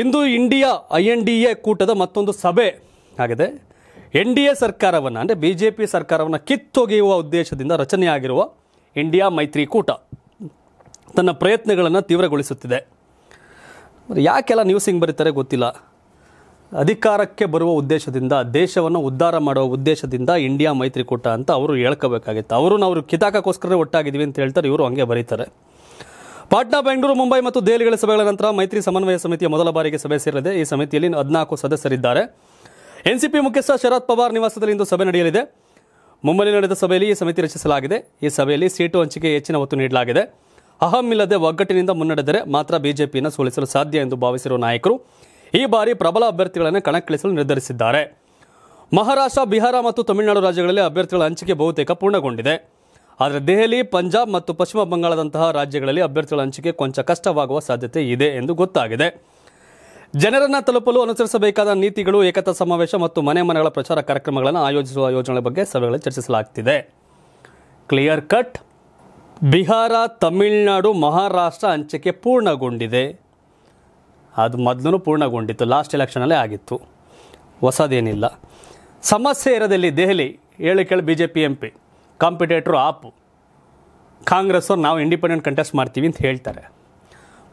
into India I N D A ಕೂಟದ ಮತ್ತೊಂದು ಸಭೆ ಆಗಿದೆ ಎನ್ ಡಿ ಎ ಸರ್ಕಾರವನ್ನು ಅಂದರೆ ಬಿ ಜೆ ಪಿ ಸರ್ಕಾರವನ್ನು ಕಿತ್ತೊಗೆಯುವ ಉದ್ದೇಶದಿಂದ ರಚನೆಯಾಗಿರುವ ಇಂಡಿಯಾ ಮೈತ್ರಿ ಕೂಟ ತನ್ನ ಪ್ರಯತ್ನಗಳನ್ನು ತೀವ್ರಗೊಳಿಸುತ್ತಿದೆ ಯಾಕೆಲ್ಲ ನ್ಯೂಸ್ ಹಿಂಗೆ ಬರೀತಾರೆ ಗೊತ್ತಿಲ್ಲ ಅಧಿಕಾರಕ್ಕೆ ಬರುವ ಉದ್ದೇಶದಿಂದ ದೇಶವನ್ನು ಉದ್ಧಾರ ಮಾಡುವ ಉದ್ದೇಶದಿಂದ ಇಂಡಿಯಾ ಮೈತ್ರಿಕೂಟ ಅಂತ ಅವರು ಹೇಳ್ಕೋಬೇಕಾಗಿತ್ತು ಅವರು ನಾವು ಕಿತಾಕಕ್ಕೋಸ್ಕರ ಒಟ್ಟಾಗಿದ್ದೀವಿ ಅಂತ ಹೇಳ್ತಾರೆ ಇವರು ಹಂಗೆ ಬರೀತಾರೆ ಪಾಟ್ನಾ ಬೆಂಗಳೂರು ಮುಂಬೈ ಮತ್ತು ದೆಹಲಿಗಳ ಸಭೆಗಳ ನಂತರ ಮೈತ್ರಿ ಸಮನ್ವಯ ಸಮಿತಿಯ ಮೊದಲ ಬಾರಿಗೆ ಸಭೆ ಸೇರಲಿದೆ ಈ ಸಮಿತಿಯಲ್ಲಿ ಹದಿನಾಲ್ಕು ಸದಸ್ಯರಿದ್ದಾರೆ ಎನ್ಸಿಪಿ ಮುಖ್ಯಸ್ಥ ಶರದ್ ಪವಾರ್ ನಿವಾಸದಲ್ಲಿ ಇಂದು ಸಭೆ ನಡೆಯಲಿದೆ ಮುಂಬೈನಲ್ಲಿ ನಡೆದ ಸಭೆಯಲ್ಲಿ ಈ ಸಮಿತಿ ರಚಿಸಲಾಗಿದೆ ಈ ಸಭೆಯಲ್ಲಿ ಸೀಟು ಹಂಚಿಕೆ ಹೆಚ್ಚಿನ ಒತ್ತು ನೀಡಲಾಗಿದೆ ಅಹಂ ಇಲ್ಲದೆ ಒಗ್ಗಟ್ಟಿನಿಂದ ಮುನ್ನಡೆದರೆ ಮಾತ್ರ ಬಿಜೆಪಿಯನ್ನು ಸೋಲಿಸಲು ಸಾಧ್ಯ ಎಂದು ಭಾವಿಸಿರುವ ನಾಯಕರು ಈ ಬಾರಿ ಪ್ರಬಲ ಅಭ್ಯರ್ಥಿಗಳನ್ನು ಕಣಕ್ಕಿಳಿಸಲು ನಿರ್ಧರಿಸಿದ್ದಾರೆ ಮಹಾರಾಷ್ಟ್ರ ಬಿಹಾರ ಮತ್ತು ತಮಿಳುನಾಡು ರಾಜ್ಯಗಳಲ್ಲಿ ಅಭ್ಯರ್ಥಿಗಳ ಹಂಚಿಕೆ ಬಹುತೇಕ ಪೂರ್ಣಗೊಂಡಿದೆ ಆದರೆ ದೆಹಲಿ ಪಂಜಾಬ್ ಮತ್ತು ಪಶ್ಚಿಮ ಬಂಗಾಳದಂತಹ ರಾಜ್ಯಗಳಲ್ಲಿ ಅಭ್ಯರ್ಥಿಗಳ ಹಂಚಿಕೆ ಕೊಂಚ ಕಷ್ಟವಾಗುವ ಸಾಧ್ಯತೆ ಇದೆ ಎಂದು ಗೊತ್ತಾಗಿದೆ ಜನರನ್ನು ತಲುಪಲು ಅನುಸರಿಸಬೇಕಾದ ನೀತಿಗಳು ಏಕತಾ ಸಮಾವೇಶ ಮತ್ತು ಮನೆ ಮನೆಗಳ ಪ್ರಚಾರ ಕಾರ್ಯಕ್ರಮಗಳನ್ನು ಆಯೋಜಿಸುವ ಯೋಜನೆಗಳ ಬಗ್ಗೆ ಸಭೆಗಳಲ್ಲಿ ಚರ್ಚಿಸಲಾಗ್ತಿದೆ ಕ್ಲಿಯರ್ ಕಟ್ ಬಿಹಾರ ತಮಿಳುನಾಡು ಮಹಾರಾಷ್ಟ್ರ ಹಂಚಿಕೆ ಪೂರ್ಣಗೊಂಡಿದೆ ಅದು ಮೊದಲು ಪೂರ್ಣಗೊಂಡಿತ್ತು ಲಾಸ್ಟ್ ಎಲೆಕ್ಷನಲ್ಲೇ ಆಗಿತ್ತು ಹೊಸದೇನಿಲ್ಲ ಸಮಸ್ಯೆ ಇರೋದಲ್ಲಿ ದೆಹಲಿ ಹೇಳಿ ಕೇಳಿ B J P M P ಕಾಂಪಿಟೇಟ್ರು ಆಪು ಕಾಂಗ್ರೆಸ್ಸವ್ರು ನಾವು ಇಂಡಿಪೆಂಡೆಂಟ್ ಕಂಟೆಸ್ಟ್ ಮಾಡ್ತೀವಿ ಅಂತ ಹೇಳ್ತಾರೆ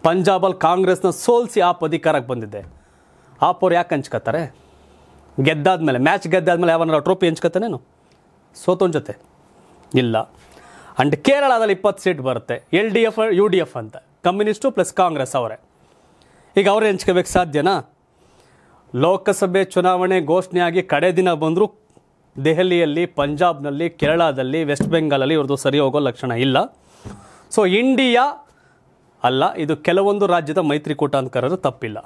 ಪಂಜಾಬಲ್ಲಿ ಕಾಂಗ್ರೆಸ್ನ ಸೋಲ್ಸಿ ಆಪ್ ಅಧಿಕಾರಕ್ಕೆ ಬಂದಿದೆ ಆಪ್ ಅವ್ರು ಯಾಕೆ ಹಂಚ್ಕೋತಾರೆ ಗೆದ್ದಾದ್ಮೇಲೆ ಮ್ಯಾಚ್ ಗೆದ್ದಾದ್ಮೇಲೆ ಯಾವನಾರ ಟ್ರೋಫಿ ಹಂಚ್ಕೋತಾನೇನು ಸೋತೋನ್ ಜೊತೆ ಇಲ್ಲ ಆ್ಯಂಡ್ ಕೇರಳದಲ್ಲಿ ಇಪ್ಪತ್ತು ಸೀಟ್ ಬರುತ್ತೆ L D F U D F ಅಂತ ಕಮ್ಯುನಿಸ್ಟು ಪ್ಲಸ್ ಕಾಂಗ್ರೆಸ್ ಅವರೇ ಈಗ ಅವರೇ ಹಂಚ್ಕೋಬೇಕು ಸಾಧ್ಯನಾ ಲೋಕಸಭೆ ಚುನಾವಣೆ ಘೋಷಣೆಯಾಗಿ ಕಡೆ ದಿನ ಬಂದರೂ ದೆಹಲಿಯಲ್ಲಿ ಪಂಜಾಬ್ನಲ್ಲಿ ಕೇರಳದಲ್ಲಿ ವೆಸ್ಟ್ ಬೆಂಗಾಲಲ್ಲಿ ಇವ್ರದ್ದು ಸರಿ ಹೋಗೋ ಲಕ್ಷಣ ಇಲ್ಲ ಸೊ ಇಂಡಿಯಾ ಅಲ್ಲ ಇದು ಕೆಲವೊಂದು ರಾಜ್ಯದ ಮೈತ್ರಿಕೂಟ ಅಂತ ತಪ್ಪಿಲ್ಲ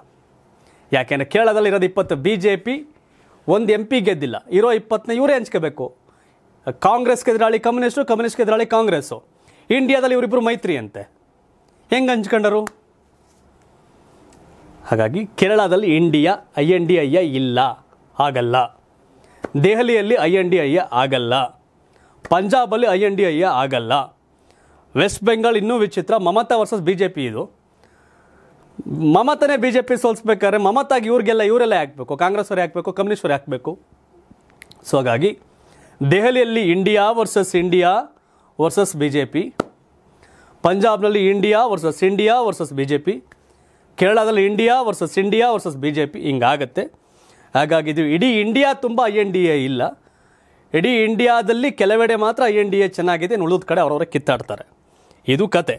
ಯಾಕೆಂದರೆ ಕೇರಳದಲ್ಲಿ ಇರೋದು ಇಪ್ಪತ್ತು ಬಿ ಜೆ ಪಿ ಒಂದು ಎಂ ಪಿ ಗೆದ್ದಿಲ್ಲ ಇರೋ ಇಪ್ಪತ್ತನೇ ಇವರೇ ಹಂಚ್ಕೋಬೇಕು ಕಾಂಗ್ರೆಸ್ಗೆ ಎದುರಾಳಿ ಕಮ್ಯುನಿಸ್ಟು ಕಮ್ಯುನಿಸ್ಟ್ಗೆ ಎದುರಾಳಿ ಕಾಂಗ್ರೆಸ್ಸು ಇಂಡಿಯಾದಲ್ಲಿ ಇವರಿಬ್ಬರು ಮೈತ್ರಿ ಅಂತೆ ಹೆಂಗೆ ಹಂಚ್ಕೊಂಡರು ಹಾಗಾಗಿ ಕೇರಳದಲ್ಲಿ India I N D I A ಇಲ್ಲ ಆಗಲ್ಲ ದೆಹಲಿಯಲ್ಲಿ ಐ ಎನ್ ಡಿ ಐಯ ಆಗಲ್ಲ ಪಂಜಾಬಲ್ಲಿ ಐ ಎನ್ ಡಿ ಐಯ ಆಗಲ್ಲ ವೆಸ್ಟ್ ಬೆಂಗಾಲ್ ಇನ್ನೂ ವಿಚಿತ್ರ Mamata versus B J P ಇದು ಮಮತಾನೇ ಬಿ ಜೆ ಪಿ ಸೋಲಿಸ್ಬೇಕಾದ್ರೆ ಮಮತಾಗಿ ಇವ್ರಿಗೆಲ್ಲ ಇವರೆಲ್ಲ ಹಾಕಬೇಕು ಕಾಂಗ್ರೆಸ್ ಅವರೇ ಹಾಕಬೇಕು ಕಮ್ಯುನಿಸ್ಟರೇ ಹಾಕಬೇಕು ಸೊ ಹಾಗಾಗಿ ದೆಹಲಿಯಲ್ಲಿ India versus India versus B J P ಪಂಜಾಬ್ನಲ್ಲಿ India versus India versus B J P ಕೇರಳದಲ್ಲಿ India versus India versus B J P ಹಿಂಗಾಗತ್ತೆ ಹಾಗಾಗಿ ಇದು ಇಡೀ ಇಂಡಿಯಾ ತುಂಬ ಐ ಎನ್ ಡಿ ಎ ಇಲ್ಲ ಇಡೀ ಇಂಡಿಯಾದಲ್ಲಿ ಕೆಲವೆಡೆ ಮಾತ್ರ ಐ ಎನ್ ಡಿ ಎ ಚೆನ್ನಾಗಿದೆ ಉಳಿದ ಕಡೆ ಅವರವರ ಕಿತ್ತಾಡ್ತಾರೆ ಇದು ಕತೆ